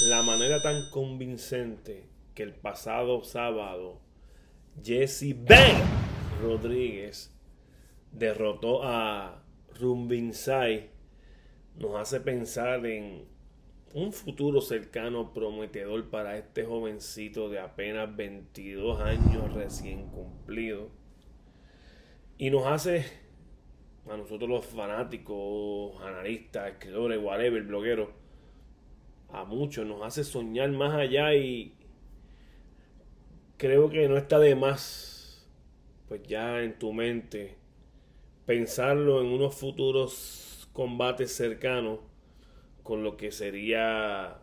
la manera tan convincente que el pasado sábado Jesse Ben Rodríguez derrotó a Rumbinsai nos hace pensar en un futuro cercano prometedor para este jovencito de apenas 22 años recién cumplido. Y nos hace a nosotros los fanáticos, analistas, escritores, whatever, blogueros, a muchos, nos hace soñar más allá y creo que no está de más, pues ya en tu mente, pensarlo en unos futuros combates cercanos con lo que sería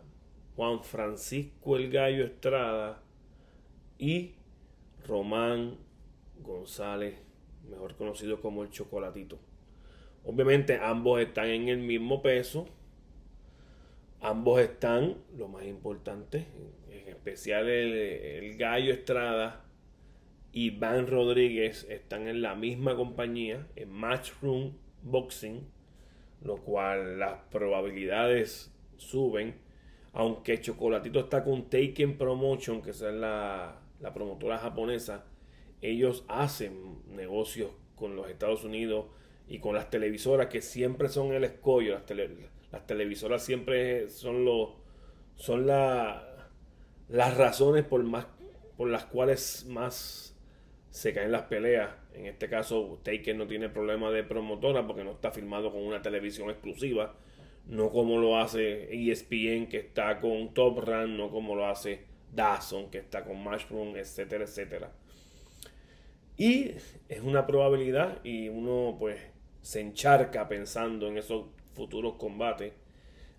Juan Francisco el Gallo Estrada y Román González, mejor conocido como el Chocolatito. Obviamente ambos están en el mismo peso, Ambos están, lo más importante, en especial el, Gallo Estrada y Van Rodríguez están en la misma compañía, en Matchroom Boxing, lo cual las probabilidades suben. Aunque Chocolatito está con Taken Promotion, que es la, promotora japonesa, ellos hacen negocios con los Estados Unidos y con las televisoras que siempre son el escollo. Las las televisoras siempre son los son las razones por más por las cuales más se caen las peleas. En este caso, Taker no tiene problema de promotora porque no está filmado con una televisión exclusiva. No como lo hace ESPN que está con Top Run, no como lo hace Dawson que está con Mushroom, etcétera, etcétera. Y es una probabilidad y uno pues se encharca pensando en eso futuros combates,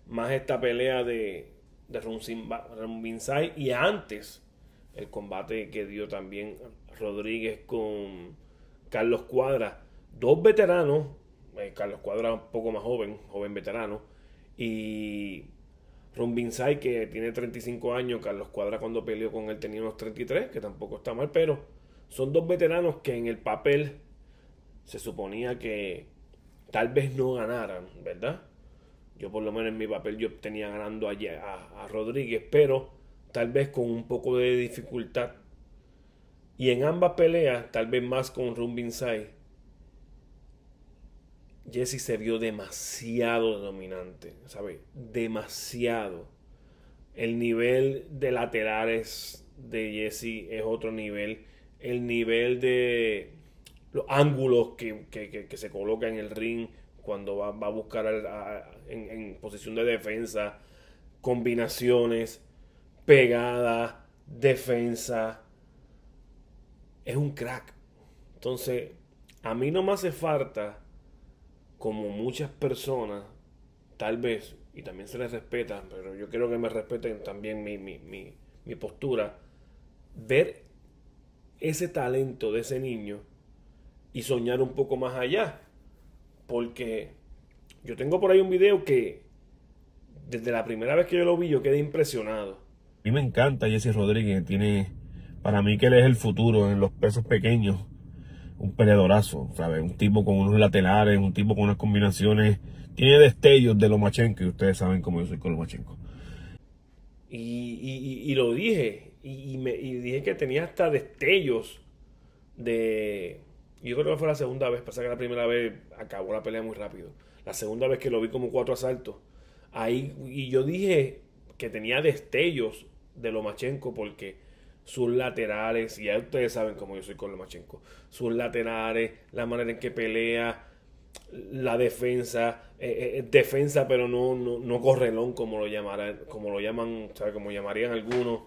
más esta pelea de, de y antes el combate que dio también Rodríguez con Carlos Cuadra, dos veteranos, eh, Carlos Cuadra un poco más joven, joven veterano, y Rumbinsai que tiene 35 años, Carlos Cuadra cuando peleó con él tenía unos 33, que tampoco está mal, pero son dos veteranos que en el papel se suponía que tal vez no ganaran, ¿verdad? Yo por lo menos en mi papel yo tenía ganando a, a, Rodríguez, pero tal vez con un poco de dificultad. Y en ambas peleas, tal vez más con Sai, Jesse se vio demasiado dominante, ¿sabes? Demasiado. El nivel de laterales de Jesse es otro nivel. El nivel de los ángulos que, se coloca en el ring cuando va, a buscar en, posición de defensa, combinaciones, pegada, defensa. Es un crack. Entonces, a mí no me hace falta, como muchas personas, tal vez, y también se les respeta, pero yo quiero que me respeten también mi postura, ver ese talento de ese niño y soñar un poco más allá. Porque yo tengo por ahí un video que desde la primera vez que yo lo vi yo quedé impresionado. A mí me encanta Jesse Rodríguez, tiene para mí que él es el futuro en los pesos pequeños. Un peleadorazo, ¿sabes? Un tipo con unos laterales, un tipo con unas combinaciones. Tiene destellos de Lomachenko y ustedes saben cómo yo soy con Lomachenko. Y, y, lo dije, y, me, y dije que tenía hasta destellos de, yo creo que fue la segunda vez, pasa que la primera vez acabó la pelea muy rápido. La segunda vez que lo vi como cuatro asaltos. Ahí, y yo dije que tenía destellos de Lomachenko porque sus laterales, y ya ustedes saben cómo yo soy con Lomachenko, sus laterales, la manera en que pelea, la defensa, eh, eh, eh, defensa pero no, no, correlón como lo como lo llaman, como llamarían algunos.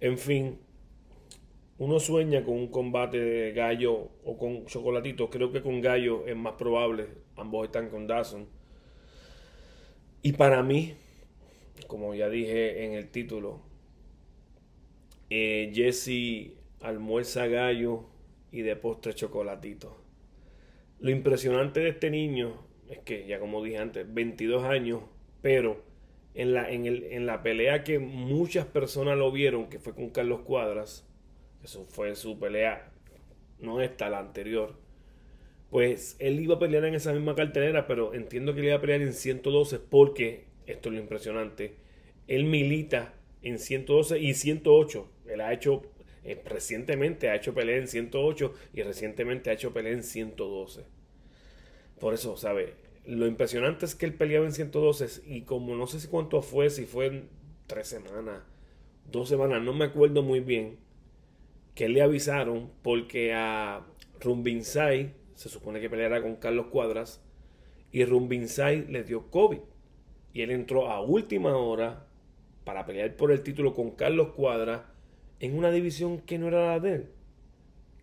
En fin, uno sueña con un combate de gallo o con chocolatito. Creo que con gallo es más probable. Ambos están con Dawson Y para mí, como ya dije en el título, eh, Jesse almuerza gallo y de postre chocolatito. Lo impresionante de este niño es que, ya como dije antes, 22 años, pero en la, en la pelea que muchas personas lo vieron, que fue con Carlos Cuadras, eso fue su pelea, no esta, la anterior. Pues él iba a pelear en esa misma cartelera, pero entiendo que le iba a pelear en 112 porque, esto es lo impresionante, él milita en 112 y 108. Él ha hecho, eh, recientemente ha hecho pelea en 108 y recientemente ha hecho pelea en 112. Por eso, ¿sabe? Lo impresionante es que él peleaba en 112 y como no sé si cuánto fue, si fue en tres semanas, dos semanas, no me acuerdo muy bien que le avisaron porque a Rumbinsay se supone que peleara con Carlos Cuadras y Rumbinsay le dio COVID y él entró a última hora para pelear por el título con Carlos Cuadras en una división que no era la de él.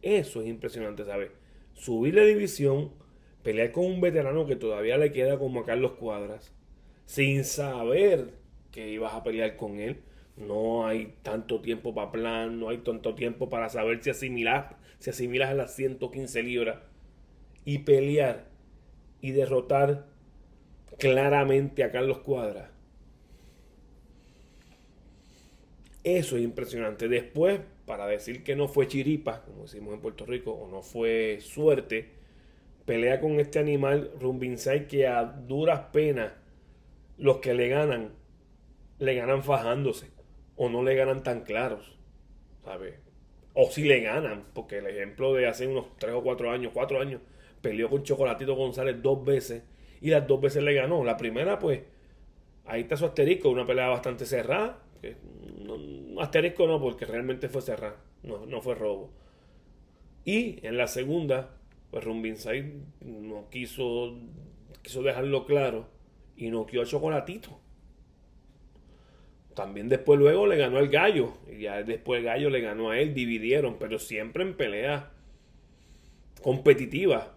Eso es impresionante, ¿sabes? Subir la división, pelear con un veterano que todavía le queda como a Carlos Cuadras, sin saber que ibas a pelear con él, no hay tanto tiempo para plan, no hay tanto tiempo para saber si asimilas, si asimilas a las 115 libras y pelear y derrotar claramente a Carlos Cuadra. Eso es impresionante. Después, para decir que no fue chiripa, como decimos en Puerto Rico, o no fue suerte, pelea con este animal Rumbinsai que a duras penas los que le ganan, le ganan fajándose o no le ganan tan claros, ¿sabes? O si le ganan, porque el ejemplo de hace unos 3 o 4 años, 4 años, peleó con Chocolatito González dos veces y las dos veces le ganó. La primera, pues, ahí está su asterisco, una pelea bastante cerrada. asterisco no, porque realmente fue cerrada, no, no fue robo. Y en la segunda, pues Rumbin no quiso, quiso dejarlo claro y noqueó a Chocolatito también después luego le ganó al gallo. Y ya después el gallo le ganó a él, dividieron, pero siempre en pelea competitiva.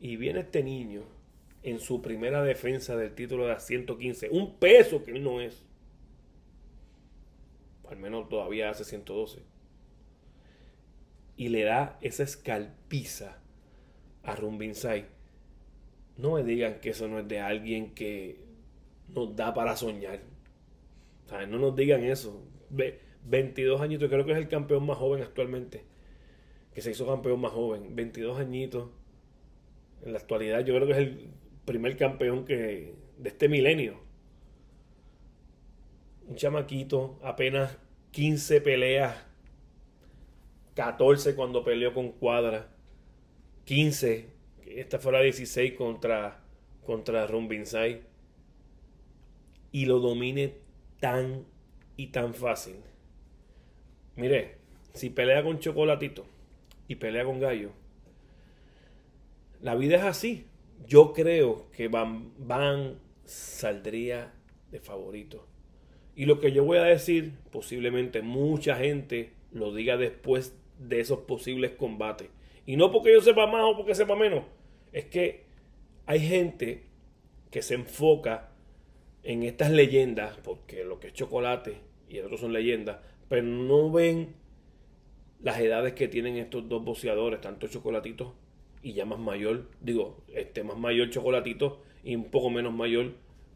Y viene este niño en su primera defensa del título de 115, un peso que él no es. Al menos todavía hace 112. Y le da esa escalpiza a Rumbinsai. No me digan que eso no es de alguien que nos da para soñar no nos digan eso. Ve, 22 añitos, creo que es el campeón más joven actualmente. Que se hizo campeón más joven. 22 añitos. En la actualidad yo creo que es el primer campeón que de este milenio. Un chamaquito, apenas 15 peleas. 14 cuando peleó con Cuadra. 15. Esta fue la 16 contra, contra Rumbinsai. Y lo domine tan y tan fácil. Mire, si pelea con chocolatito y pelea con gallo, la vida es así. Yo creo que Van, Van saldría de favorito. Y lo que yo voy a decir, posiblemente mucha gente lo diga después de esos posibles combates. Y no porque yo sepa más o porque sepa menos. Es que hay gente que se enfoca en estas leyendas, porque lo que es chocolate y el otro son leyendas, pero no ven las edades que tienen estos dos boceadores, tanto chocolatito y ya más mayor, digo, este más mayor chocolatito y un poco menos mayor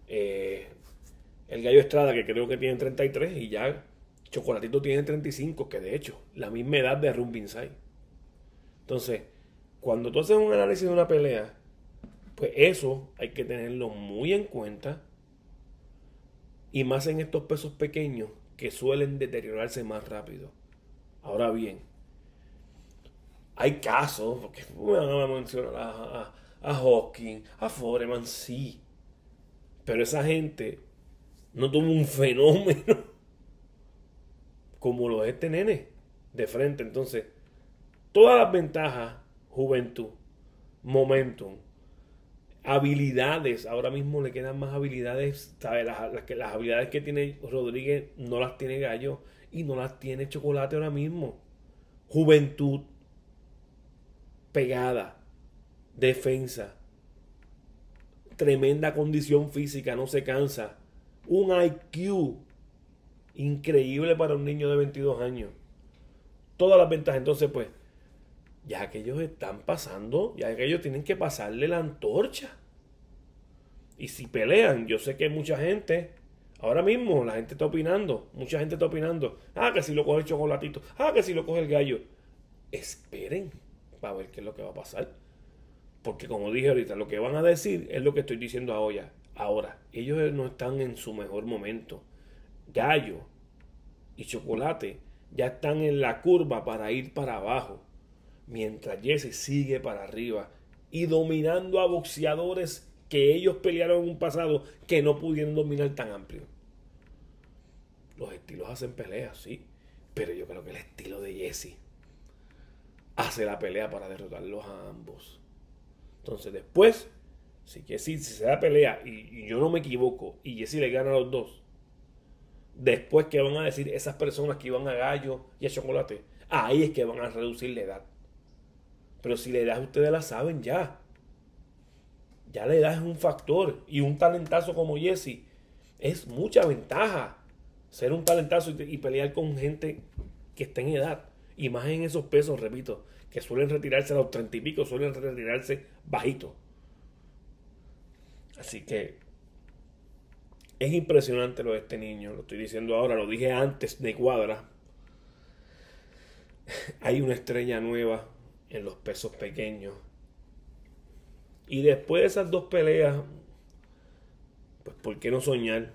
eh, el gallo Estrada, que creo que tiene 33 y ya Chocolatito tiene 35, que de hecho, la misma edad de Rumbinsai. Entonces, cuando tú haces un análisis de una pelea, pues eso hay que tenerlo muy en cuenta y más en estos pesos pequeños que suelen deteriorarse más rápido. Ahora bien, hay casos, porque me mencionar a, a, a Hawking, a Foreman, sí. Pero esa gente no tuvo un fenómeno como lo es este nene de frente. Entonces, todas las ventajas, juventud, momentum, habilidades, ahora mismo le quedan más habilidades, Las, las, habilidades que tiene Rodríguez no las tiene Gallo y no las tiene Chocolate ahora mismo. Juventud, pegada, defensa, tremenda condición física, no se cansa, un IQ increíble para un niño de 22 años. Todas las ventajas, entonces pues ya que ellos están pasando, ya que ellos tienen que pasarle la antorcha. Y si pelean, yo sé que mucha gente, ahora mismo la gente está opinando, mucha gente está opinando, ah, que si lo coge el chocolatito, ah, que si lo coge el gallo. Esperen para ver qué es lo que va a pasar. Porque como dije ahorita, lo que van a decir es lo que estoy diciendo ahora. Ahora, ellos no están en su mejor momento. Gallo y chocolate ya están en la curva para ir para abajo mientras Jesse sigue para arriba y dominando a boxeadores que ellos pelearon en un pasado que no pudieron dominar tan amplio. Los estilos hacen peleas, sí, pero yo creo que el estilo de Jesse hace la pelea para derrotarlos a ambos. Entonces después, si que si se da pelea y, yo no me equivoco y Jesse le gana a los dos, después que van a decir esas personas que iban a gallo y a chocolate, ahí es que van a reducir la edad. Pero si la edad ustedes la saben ya. Ya la edad es un factor. Y un talentazo como Jesse es mucha ventaja. Ser un talentazo y, pelear con gente que está en edad. Y más en esos pesos, repito, que suelen retirarse a los treinta y pico, suelen retirarse bajito. Así que es impresionante lo de este niño, lo estoy diciendo ahora, lo dije antes de cuadra. Hay una estrella nueva en los pesos pequeños. Y después de esas dos peleas, pues ¿por qué no soñar?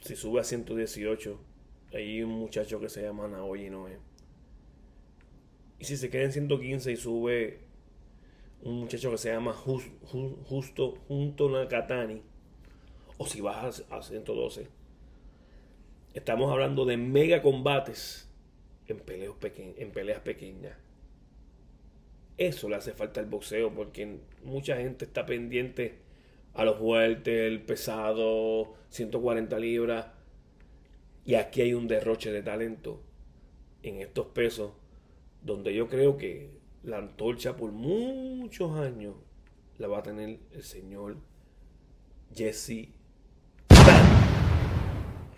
Si sube a 118, hay un muchacho que se llama Naoya Inoue. Y si se queda en 115 y sube un muchacho que se llama Justo Junto a Nakatani, o si baja a 112, estamos hablando de mega combates en peleas pequeñas. Eso le hace falta al boxeo porque mucha gente está pendiente a los fuertes, el pesado, 140 libras. Y aquí hay un derroche de talento en estos pesos donde yo creo que la antorcha por muchos años la va a tener el señor Jesse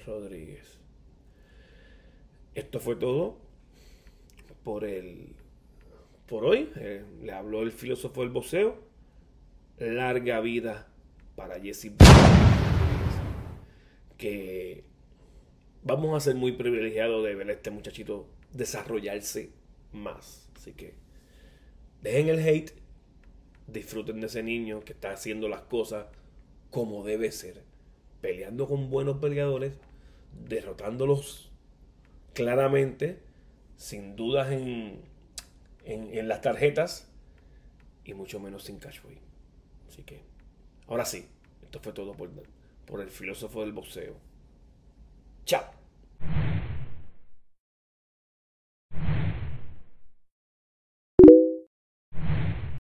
Rodríguez. Esto fue todo por el por hoy. Eh, le habló el filósofo del boxeo. Larga vida para Jesse Que vamos a ser muy privilegiados de ver a este muchachito desarrollarse más. Así que dejen el hate, disfruten de ese niño que está haciendo las cosas como debe ser, peleando con buenos peleadores, derrotándolos claramente, sin dudas en en, las tarjetas y mucho menos sin flow Así que, ahora sí, esto fue todo por, por el filósofo del boxeo. Chao.